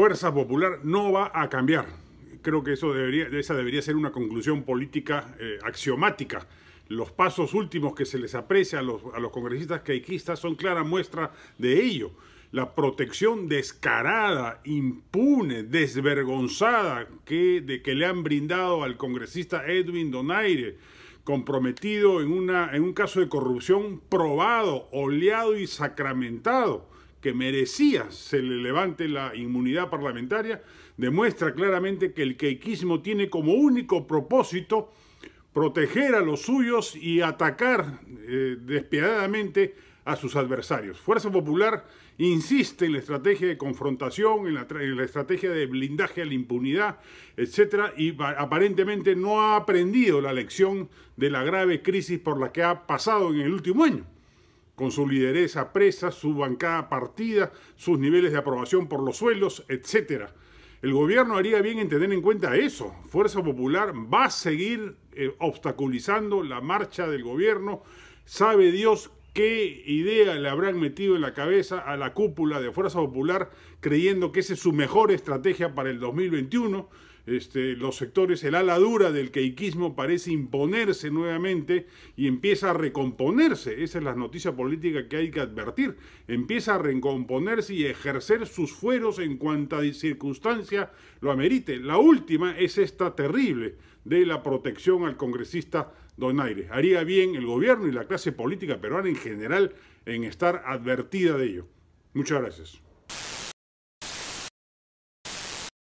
fuerza popular no va a cambiar. Creo que eso debería, esa debería ser una conclusión política eh, axiomática. Los pasos últimos que se les aprecia a los, congresistas caiquistas son clara muestra de ello. La protección descarada, impune, desvergonzada que, de que le han brindado al congresista Edwin Donaire, comprometido en, una, en un caso de corrupción probado, oleado y sacramentado que merecía se le levante la inmunidad parlamentaria, demuestra claramente que el queiquismo tiene como único propósito proteger a los suyos y atacar eh, despiadadamente a sus adversarios. Fuerza Popular insiste en la estrategia de confrontación, en la, en la estrategia de blindaje a la impunidad, etc. Y aparentemente no ha aprendido la lección de la grave crisis por la que ha pasado en el último año con su lideresa presa, su bancada partida, sus niveles de aprobación por los suelos, etc. El gobierno haría bien en tener en cuenta eso. Fuerza Popular va a seguir eh, obstaculizando la marcha del gobierno. Sabe Dios qué idea le habrán metido en la cabeza a la cúpula de Fuerza Popular creyendo que esa es su mejor estrategia para el 2021. Este, los sectores, el ala dura del queiquismo parece imponerse nuevamente y empieza a recomponerse. Esa es la noticia política que hay que advertir. Empieza a recomponerse y ejercer sus fueros en cuanta circunstancia lo amerite. La última es esta terrible de la protección al congresista Donaire. Haría bien el gobierno y la clase política peruana en general en estar advertida de ello. Muchas gracias.